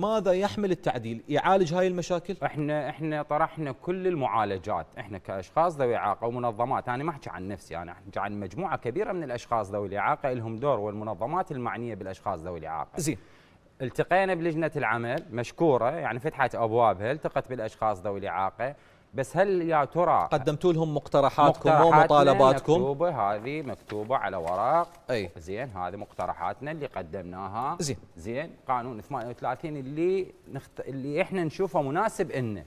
ماذا يحمل التعديل يعالج هاي المشاكل احنا احنا طرحنا كل المعالجات احنا كاشخاص ذوي اعاقه ومنظمات انا ما احكي عن نفسي انا احكي عن مجموعه كبيره من الاشخاص ذوي الاعاقه لهم دور والمنظمات المعنيه بالاشخاص ذوي الاعاقه زين التقينا بلجنه العمل مشكوره يعني فتحت ابوابها التقت بالاشخاص ذوي الاعاقه بس هل يا ترى قدمتوا لهم مقترحاتكم ومطالباتكم مكتوبه هذه مكتوبه على ورق أي. زين هذه مقترحاتنا اللي قدمناها زين زين قانون 38 اللي نخت... اللي احنا نشوفه مناسب انه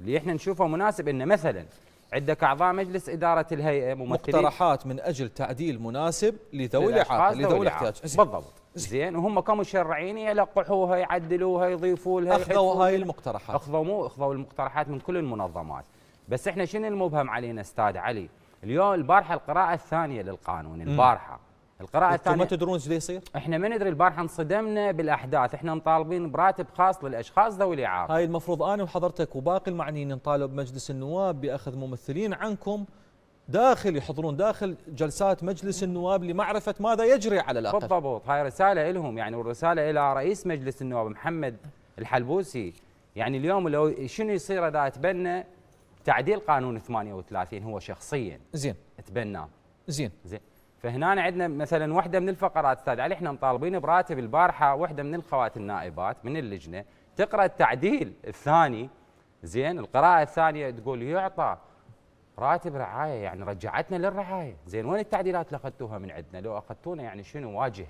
اللي احنا نشوفه مناسب انه مثلا عندك اعضاء مجلس اداره الهيئه ممثلين مقترحات من اجل تعديل مناسب لذوي الاعاقه لذوي الاحتياج بالضبط زين وهم كمشرعين يلقحوها يعدلوها يضيفوا لها اخذوا هاي المقترحات اخذوا مو اخذوا المقترحات من كل المنظمات بس احنا شنو المبهم علينا استاذ علي اليوم البارحه القراءه الثانيه للقانون البارحه القراءه الثانيه ما تدرون ايش يصير احنا ما ندري البارحه انصدمنا بالاحداث احنا مطالبين براتب خاص للاشخاص ذوي الاعاقه هاي المفروض انا وحضرتك وباقي المعنيين نطالب مجلس النواب باخذ ممثلين عنكم داخل يحضرون داخل جلسات مجلس النواب لمعرفه ماذا يجري على الاقل بالضبط هاي رساله لهم يعني والرساله الى رئيس مجلس النواب محمد الحلبوسي يعني اليوم لو شنو يصير اذا تبنى تعديل قانون 38 هو شخصيا زين تبنى زين زين فهنا عندنا مثلا واحده من الفقرات استاذ علي يعني احنا مطالبين براتب البارحه واحده من الخوات النائبات من اللجنه تقرا التعديل الثاني زين القراءه الثانيه تقول يعطى راتب رعايه يعني رجعتنا للرعايه، زين وين التعديلات اللي اخذتوها من عندنا؟ لو اخذتونا يعني شنو واجه